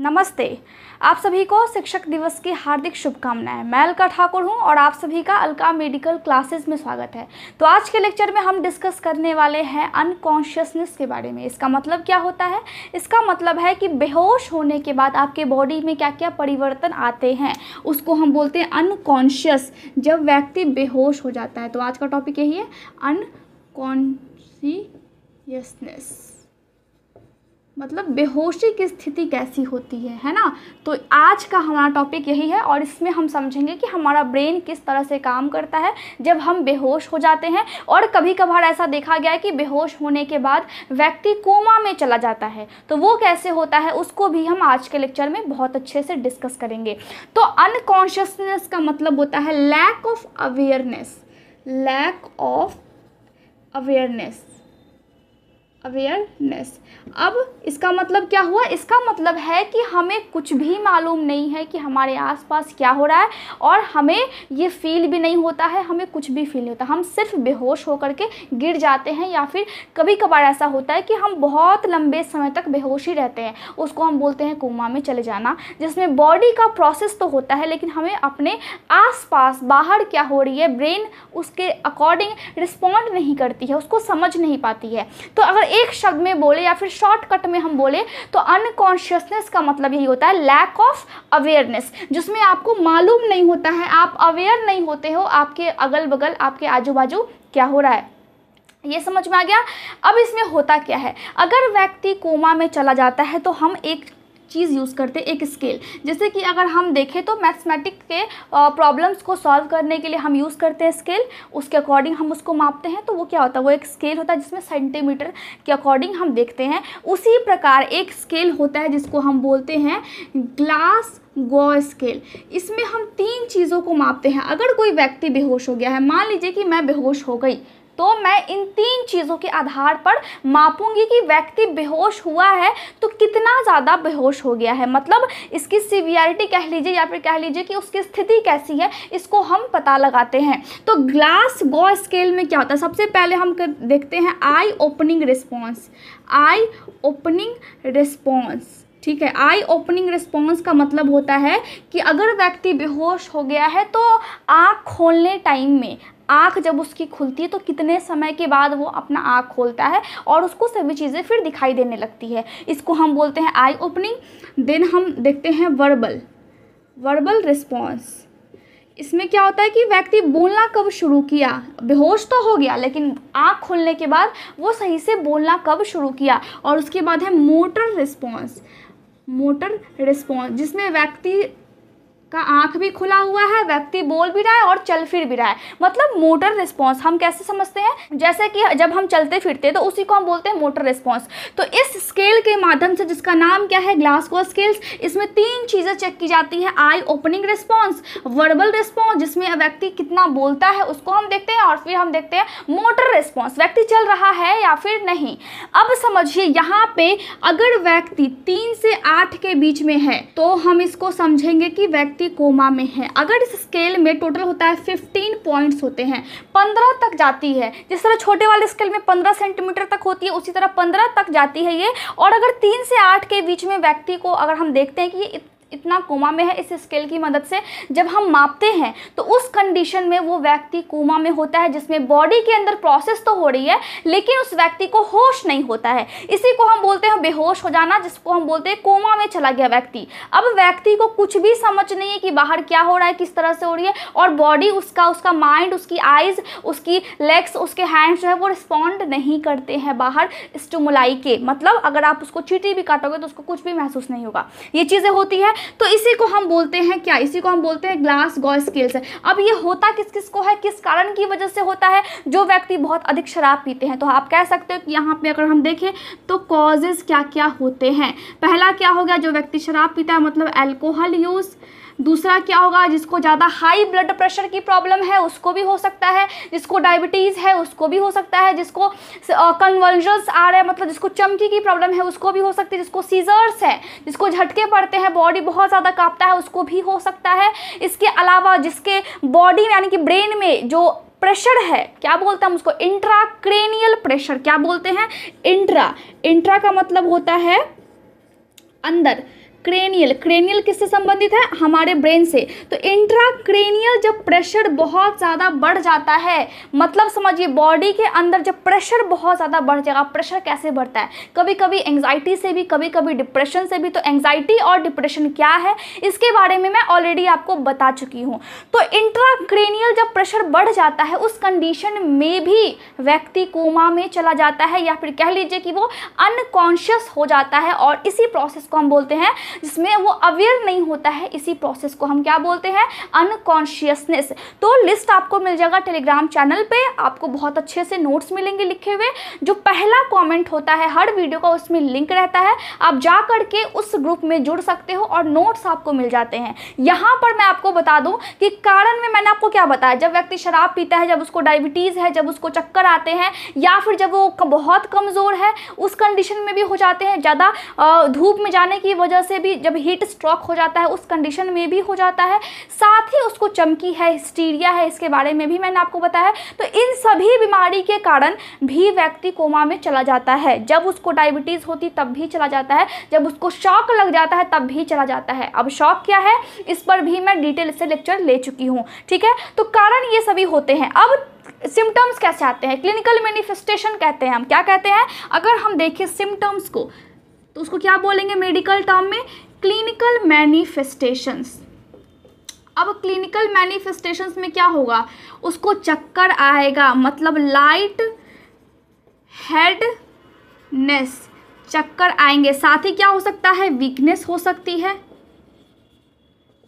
नमस्ते आप सभी को शिक्षक दिवस की हार्दिक शुभकामनाएं मैं अलका ठाकुर हूं और आप सभी का अलका मेडिकल क्लासेस में स्वागत है तो आज के लेक्चर में हम डिस्कस करने वाले हैं अनकॉन्शियसनेस के बारे में इसका मतलब क्या होता है इसका मतलब है कि बेहोश होने के बाद आपके बॉडी में क्या क्या परिवर्तन आते हैं उसको हम बोलते हैं अनकॉन्शियस जब व्यक्ति बेहोश हो जाता है तो आज का टॉपिक यही है अनकॉन्शियसनेस मतलब बेहोशी की स्थिति कैसी होती है है ना तो आज का हमारा टॉपिक यही है और इसमें हम समझेंगे कि हमारा ब्रेन किस तरह से काम करता है जब हम बेहोश हो जाते हैं और कभी कभार ऐसा देखा गया है कि बेहोश होने के बाद व्यक्ति कोमा में चला जाता है तो वो कैसे होता है उसको भी हम आज के लेक्चर में बहुत अच्छे से डिस्कस करेंगे तो अनकॉन्शियसनेस का मतलब होता है lack of awareness lack of awareness awareness अब इसका मतलब क्या हुआ इसका मतलब है कि हमें कुछ भी मालूम नहीं है कि हमारे आसपास क्या हो रहा है और हमें ये फील भी नहीं होता है हमें कुछ भी फील नहीं होता हम सिर्फ बेहोश होकर के गिर जाते हैं या फिर कभी कभार ऐसा होता है कि हम बहुत लंबे समय तक बेहोश ही रहते हैं उसको हम बोलते हैं कोमा में चले जाना जिसमें बॉडी का प्रोसेस तो होता है लेकिन हमें अपने आस बाहर क्या हो रही है ब्रेन उसके अकॉर्डिंग रिस्पॉन्ड नहीं करती है उसको समझ नहीं पाती है तो अगर एक शब्द में बोले या फिर शॉर्टकट में हम बोले तो अनकॉन्शियसनेस का मतलब यही होता है लैक ऑफ अवेयरनेस जिसमें आपको मालूम नहीं होता है आप अवेयर नहीं होते हो आपके अगल बगल आपके आजू बाजू क्या हो रहा है ये समझ में आ गया अब इसमें होता क्या है अगर व्यक्ति कोमा में चला जाता है तो हम एक चीज़ यूज़ करते हैं एक स्केल जैसे कि अगर हम देखें तो मैथमेटिक के प्रॉब्लम्स को सॉल्व करने के लिए हम यूज़ करते हैं स्केल उसके अकॉर्डिंग हम उसको मापते हैं तो वो क्या होता है वो एक स्केल होता है जिसमें सेंटीमीटर के अकॉर्डिंग हम देखते हैं उसी प्रकार एक स्केल होता है जिसको हम बोलते हैं ग्लास गो स्केल इसमें हम तीन चीज़ों को मापते हैं अगर कोई व्यक्ति बेहोश हो गया है मान लीजिए कि मैं बेहोश हो गई तो मैं इन तीन चीज़ों के आधार पर मापूंगी कि व्यक्ति बेहोश हुआ है तो कितना ज़्यादा बेहोश हो गया है मतलब इसकी सीवियरिटी कह लीजिए या फिर कह लीजिए कि उसकी स्थिति कैसी है इसको हम पता लगाते हैं तो ग्लास गो स्केल में क्या होता है सबसे पहले हम देखते हैं eye opening response eye opening response ठीक है आई ओपनिंग रिस्पॉन्स का मतलब होता है कि अगर व्यक्ति बेहोश हो गया है तो आँख खोलने टाइम में आँख जब उसकी खुलती है तो कितने समय के बाद वो अपना आँख खोलता है और उसको सभी चीज़ें फिर दिखाई देने लगती है इसको हम बोलते हैं आई ओपनिंग देन हम देखते हैं वर्बल वर्बल रिस्पॉन्स इसमें क्या होता है कि व्यक्ति बोलना कब शुरू किया बेहोश तो हो गया लेकिन आँख खोलने के बाद वो सही से बोलना कब शुरू किया और उसके बाद है मोटर रिस्पॉन्स मोटर रिस्पॉन्स जिसमें व्यक्ति का आंख भी खुला हुआ है व्यक्ति बोल भी रहा है और चल फिर भी रहा है मतलब मोटर रिस्पॉन्स हम कैसे समझते हैं जैसे कि जब हम चलते फिरते तो उसी को हम बोलते हैं मोटर रिस्पॉन्स तो इस स्केल के माध्यम से जिसका नाम क्या है ग्लासगो स्केल्स इसमें तीन चीज़ें चेक की जाती हैं eye opening response verbal response जिसमें व्यक्ति कितना बोलता है उसको हम देखते हैं और फिर हम देखते हैं मोटर रिस्पॉन्स व्यक्ति चल रहा है या फिर नहीं अब समझिए यहाँ पे अगर व्यक्ति तीन से आठ के बीच में है तो हम इसको समझेंगे कि व्यक्ति व्यक्ति कोमा में है अगर इस स्केल में टोटल होता है फिफ्टीन पॉइंट्स होते हैं पंद्रह तक जाती है जिस तरह छोटे वाले स्केल में पंद्रह सेंटीमीटर तक होती है उसी तरह पंद्रह तक जाती है ये और अगर तीन से आठ के बीच में व्यक्ति को अगर हम देखते हैं कि ये इतना कोमा में है इस स्केल की मदद से जब हम मापते हैं तो उस कंडीशन में वो व्यक्ति कोमा में होता है जिसमें बॉडी के अंदर प्रोसेस तो हो रही है लेकिन उस व्यक्ति को होश नहीं होता है इसी को हम बोलते हैं बेहोश हो जाना जिसको हम बोलते हैं कोमा में चला गया व्यक्ति अब व्यक्ति को कुछ भी समझ नहीं है कि बाहर क्या हो रहा है किस तरह से हो रही है और बॉडी उसका उसका माइंड उसकी आइज़ उसकी लेग्स उसके हैंड्स जो है वो रिस्पॉन्ड नहीं करते हैं बाहर स्टमुलाई के मतलब अगर आप उसको चीटी भी काटोगे तो उसको कुछ भी महसूस नहीं होगा ये चीज़ें होती है तो इसी को हम बोलते हैं क्या इसी को हम बोलते हैं ग्लास गॉय स्केल्स अब ये होता किस किस को है किस कारण की वजह से होता है जो व्यक्ति बहुत अधिक शराब पीते हैं तो आप कह सकते हो कि यहाँ पे अगर हम देखें तो कॉजेज़ क्या क्या होते हैं पहला क्या हो गया जो व्यक्ति शराब पीता है मतलब एल्कोहल यूज़ दूसरा क्या होगा जिसको ज़्यादा हाई ब्लड प्रेशर की प्रॉब्लम है उसको भी हो सकता है जिसको डायबिटीज़ है उसको भी हो सकता है जिसको कन्वर्जल्स आ रहा है मतलब जिसको चमकी की प्रॉब्लम है उसको भी हो सकती है जिसको सीजर्स है जिसको झटके पड़ते हैं बॉडी बहुत ज़्यादा काँपता है उसको भी हो सकता है इसके अलावा जिसके बॉडी यानी कि ब्रेन में जो प्रेशर है क्या बोलते हैं हम उसको इंट्राक्रेनियल प्रेशर क्या बोलते हैं इंट्रा इंट्रा का मतलब होता है अंदर क्रेनियल क्रेनियल किससे संबंधित है हमारे ब्रेन से तो इंट्राक्रेनियल जब प्रेशर बहुत ज़्यादा बढ़ जाता है मतलब समझिए बॉडी के अंदर जब प्रेशर बहुत ज़्यादा बढ़ जाएगा प्रेशर कैसे बढ़ता है कभी कभी एंग्जाइटी से भी कभी कभी डिप्रेशन से भी तो एंग्जाइटी और डिप्रेशन क्या है इसके बारे में मैं ऑलरेडी आपको बता चुकी हूँ तो इंट्राक्रेनियल जब प्रेशर बढ़ जाता है उस कंडीशन में भी व्यक्ति कोमा में चला जाता है या फिर कह लीजिए कि वो अनकॉन्शियस हो जाता है और इसी प्रोसेस को हम बोलते हैं जिसमें वो अवेयर नहीं होता है इसी प्रोसेस को हम क्या बोलते हैं अनकॉन्शियसनेस तो लिस्ट आपको मिल जाएगा टेलीग्राम चैनल पे आपको बहुत अच्छे से नोट्स मिलेंगे लिखे हुए जो पहला कमेंट होता है हर वीडियो का उसमें लिंक रहता है आप जा करके उस ग्रुप में जुड़ सकते हो और नोट्स आपको मिल जाते हैं यहाँ पर मैं आपको बता दूँ कि कारण में मैंने आपको क्या बताया जब व्यक्ति शराब पीता है जब उसको डायबिटीज़ है जब उसको चक्कर आते हैं या फिर जब वो बहुत कमज़ोर है उस कंडीशन में भी हो जाते हैं ज़्यादा धूप में जाने की वजह से भी जब हीट स्ट्रोक हो जाता है उस कंडीशन में भी हो जाता है साथ ही उसको चमकी है हिस्टीरिया है इसके बारे में भी मैंने आपको बताया तो इन सभी बीमारी के कारण भी व्यक्ति कोमा में चला जाता है जब उसको डायबिटीज़ होती तब भी चला जाता है जब उसको शॉक लग जाता है तब भी चला जाता है अब शॉक क्या है इस पर भी मैं डिटेल से लेक्चर ले चुकी हूँ ठीक है तो कारण ये सभी होते हैं अब सिम्टम्स कैसे आते हैं क्लिनिकल मैनिफेस्टेशन कहते हैं हम क्या कहते हैं अगर हम देखें सिम्टम्स को तो उसको क्या बोलेंगे मेडिकल टर्म में क्लिनिकल मैनिफेस्टेशंस अब क्लिनिकल मैनिफेस्टेशंस में क्या होगा उसको चक्कर आएगा मतलब लाइट हेडनेस चक्कर आएंगे साथ ही क्या हो सकता है वीकनेस हो सकती है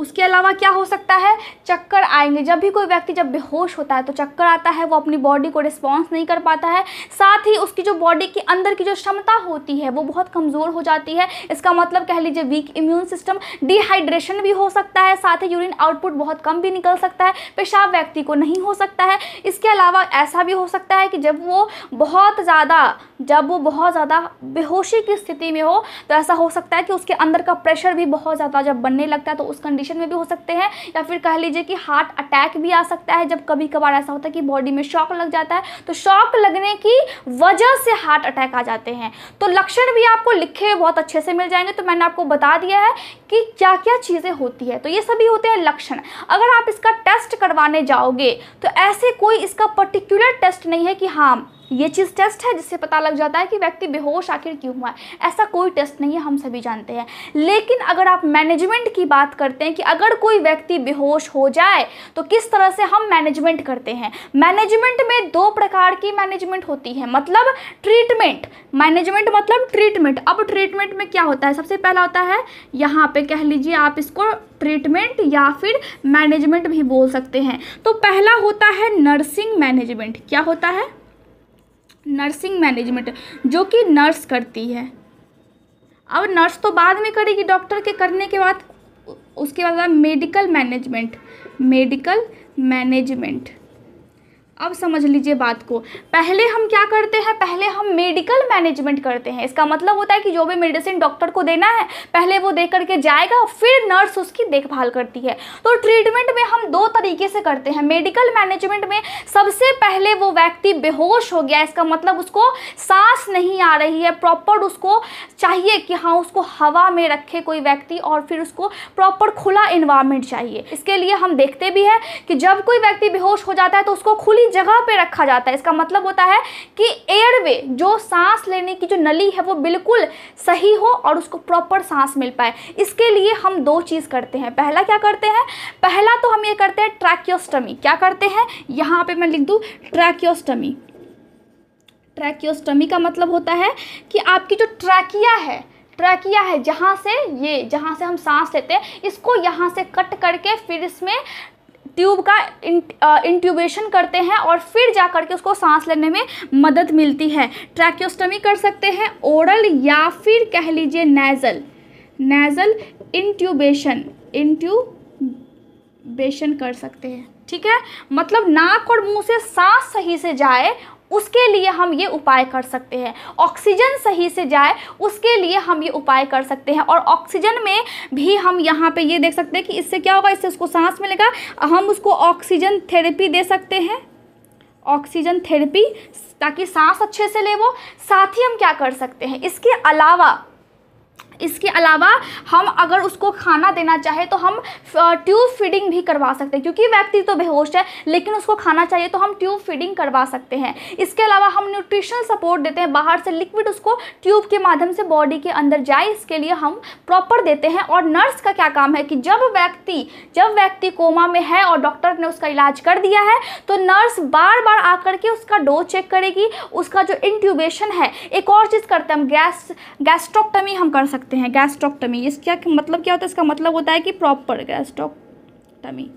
उसके अलावा क्या हो सकता है चक्कर आएंगे जब भी कोई व्यक्ति जब बेहोश होता है तो चक्कर आता है वो अपनी बॉडी को रिस्पॉन्स नहीं कर पाता है साथ ही उसकी जो बॉडी के अंदर की जो क्षमता होती है वो बहुत कमज़ोर हो जाती है इसका मतलब कह लीजिए वीक इम्यून सिस्टम डिहाइड्रेशन भी हो सकता है साथ ही यूरिन आउटपुट बहुत कम भी निकल सकता है पेशाब व्यक्ति को नहीं हो सकता है इसके अलावा ऐसा भी हो सकता है कि जब वो बहुत ज़्यादा जब वो बहुत ज़्यादा बेहोशी की स्थिति में हो तो ऐसा हो सकता है कि उसके अंदर का प्रेशर भी बहुत ज़्यादा जब बनने लगता है तो उस कंडीशन कंडीशन में भी हो सकते हैं या फिर कह लीजिए कि हार्ट अटैक भी आ सकता है जब कभी कभार ऐसा होता है कि बॉडी में शॉक लग जाता है तो शॉक लगने की वजह से हार्ट अटैक आ जाते हैं तो लक्षण भी आपको लिखे हुए बहुत अच्छे से मिल जाएंगे तो मैंने आपको बता दिया है कि क्या क्या चीज़ें होती है तो ये सभी होते हैं लक्षण अगर आप इसका टेस्ट करवाने जाओगे तो ऐसे कोई इसका पर्टिकुलर टेस्ट नहीं है कि हाँ ये चीज़ टेस्ट है जिससे पता लग जाता है कि व्यक्ति बेहोश आखिर क्यों हुआ है ऐसा कोई टेस्ट नहीं है हम सभी जानते हैं लेकिन अगर आप मैनेजमेंट की बात करते हैं कि अगर कोई व्यक्ति बेहोश हो जाए तो किस तरह से हम मैनेजमेंट करते हैं मैनेजमेंट में दो प्रकार की मैनेजमेंट होती है मतलब ट्रीटमेंट मैनेजमेंट मतलब ट्रीटमेंट अब ट्रीटमेंट में क्या होता है सबसे पहला होता है यहाँ पे कह लीजिए आप इसको ट्रीटमेंट या फिर मैनेजमेंट भी बोल सकते हैं तो पहला होता है नर्सिंग मैनेजमेंट क्या होता है नर्सिंग मैनेजमेंट जो कि नर्स करती है अब नर्स तो बाद में करेगी डॉक्टर के करने के बाद उसके बाद मेडिकल मैनेजमेंट मेडिकल मैनेजमेंट अब समझ लीजिए बात को पहले हम क्या करते हैं पहले हम मेडिकल मैनेजमेंट करते हैं इसका मतलब होता है कि जो भी मेडिसिन डॉक्टर को देना है पहले वो दे करके जाएगा फिर नर्स उसकी देखभाल करती है तो ट्रीटमेंट में हम दो तरीके से करते हैं मेडिकल मैनेजमेंट में सबसे पहले वो व्यक्ति बेहोश हो गया इसका मतलब उसको सांस नहीं आ रही है प्रॉपर उसको चाहिए कि हाँ उसको हवा में रखे कोई व्यक्ति और फिर उसको प्रॉपर खुला इन्वायरमेंट चाहिए इसके लिए हम देखते भी हैं कि जब कोई व्यक्ति बेहोश हो जाता है तो उसको खुली जगह पे रखा जाता है इसका मतलब होता है कि एयरवे जो सांस लेने की जो नली है वो बिल्कुल सही हो और उसको प्रॉपर सांस मिल पाए इसके लिए हम दो चीज़ करते हैं पहला क्या करते हैं पहला तो हम ये करते हैं ट्रैक्योस्टमी क्या करते हैं यहाँ पर मैं लिख दूँ ट्रैक्योस्टमी ट्रैक्योस्टमी का मतलब होता है कि आपकी जो ट्रैकिया है ट्रैकिया है जहाँ से ये जहाँ से हम सांस लेते हैं इसको यहाँ से कट करके फिर इसमें ट्यूब का इंट्यूबेशन करते हैं और फिर जा करके उसको सांस लेने में मदद मिलती है ट्रैक्योस्टमी कर सकते हैं ओरल या फिर कह लीजिए नेज़ल नेज़ल इंट्यूबेशन इंट्यूबेशन कर सकते हैं ठीक है मतलब नाक और मुंह से सांस सही से जाए उसके लिए हम ये उपाय कर सकते हैं ऑक्सीजन सही से जाए उसके लिए हम ये उपाय कर सकते हैं और ऑक्सीजन में भी हम यहाँ पे ये देख सकते हैं कि इससे क्या होगा इससे उसको सांस मिलेगा हम उसको ऑक्सीजन थेरेपी दे सकते हैं ऑक्सीजन थेरेपी ताकि सांस अच्छे से ले वो साथ ही हम क्या कर सकते हैं इसके अलावा इसके अलावा हम अगर उसको खाना देना चाहे तो हम ट्यूब फीडिंग भी करवा सकते हैं क्योंकि व्यक्ति तो बेहोश है लेकिन उसको खाना चाहिए तो हम ट्यूब फीडिंग करवा सकते हैं इसके अलावा हम न्यूट्रिशनल सपोर्ट देते हैं बाहर से लिक्विड उसको ट्यूब के माध्यम से बॉडी के अंदर जाए इसके लिए हम प्रॉपर देते हैं और नर्स का क्या काम है कि जब व्यक्ति जब व्यक्ति कोमा में है और डॉक्टर ने उसका इलाज कर दिया है तो नर्स बार बार आकर के उसका डोज चेक करेगी उसका जो इंट्यूबेशन है एक और चीज़ करते हैं हम गैस गैस्ट्रोक्टमी हम कर सकते हैं करते हैं गैस्ट्रोक्टमी इसका मतलब क्या होता है इसका मतलब होता है कि प्रॉपर गैस्ट्रोक्टमी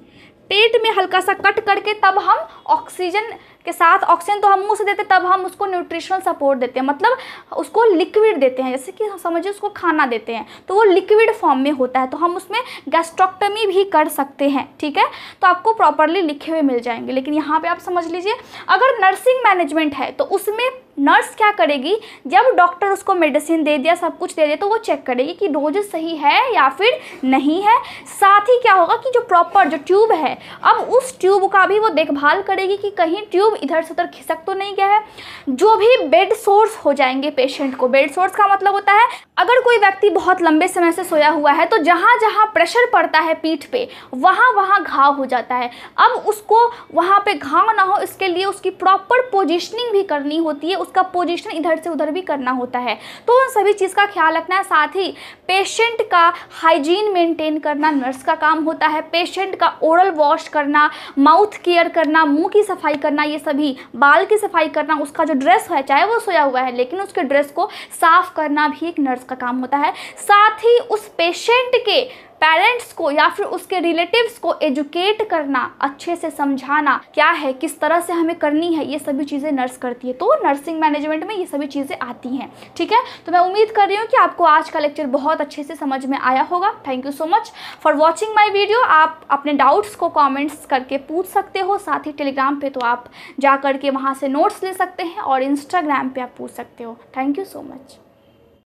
पेट में हल्का सा कट करके तब हम ऑक्सीजन के साथ ऑक्सीजन तो हम मुंह से देते तब हम उसको न्यूट्रिशनल सपोर्ट देते हैं मतलब उसको लिक्विड देते हैं जैसे कि समझिए उसको खाना देते हैं तो वो लिक्विड फॉर्म में होता है तो हम उसमें गैस्ट्रोक्टमी भी कर सकते हैं ठीक है तो आपको प्रॉपरली लिखे हुए मिल जाएंगे लेकिन यहाँ पर आप समझ लीजिए अगर नर्सिंग मैनेजमेंट है तो उसमें नर्स क्या करेगी जब डॉक्टर उसको मेडिसिन दे दिया सब कुछ दे दिया तो वो चेक करेगी कि डोजेस सही है या फिर नहीं है साथ ही क्या होगा कि जो प्रॉपर जो ट्यूब है अब उस ट्यूब का भी वो देखभाल करेगी कि कहीं ट्यूब इधर से उधर खिसक तो नहीं गया है जो भी बेड सोर्स हो जाएंगे पेशेंट को बेड सोर्स का मतलब होता है अगर कोई व्यक्ति बहुत लंबे समय से सोया हुआ है तो जहाँ जहाँ प्रेशर पड़ता है पीठ पे वहाँ वहाँ घाव हो जाता है अब उसको वहाँ पे घाव ना हो इसके लिए उसकी प्रॉपर पोजिशनिंग भी करनी होती है उसका पोजिशन इधर से उधर भी करना होता है तो उन सभी चीज़ का ख्याल रखना है साथ ही पेशेंट का हाइजीन मेंटेन करना नर्स का काम होता है पेशेंट का ओरल वॉश करना माउथ केयर करना मुंह की सफाई करना ये सभी बाल की सफाई करना उसका जो ड्रेस है चाहे वो सोया हुआ है लेकिन उसके ड्रेस को साफ करना भी एक नर्स का काम होता है साथ ही उस पेशेंट के पेरेंट्स को या फिर उसके रिलेटिव्स को एजुकेट करना अच्छे से समझाना क्या है किस तरह से हमें करनी है ये सभी चीज़ें नर्स करती है तो नर्सिंग मैनेजमेंट में ये सभी चीज़ें आती हैं ठीक है तो मैं उम्मीद कर रही हूँ कि आपको आज का लेक्चर बहुत अच्छे से समझ में आया होगा thank you so much for watching my video आप अपने डाउट्स को कॉमेंट्स करके पूछ सकते हो साथ ही टेलीग्राम पर तो आप जा करके वहाँ से नोट्स ले सकते हैं और इंस्टाग्राम पर आप पूछ सकते हो थैंक यू सो मच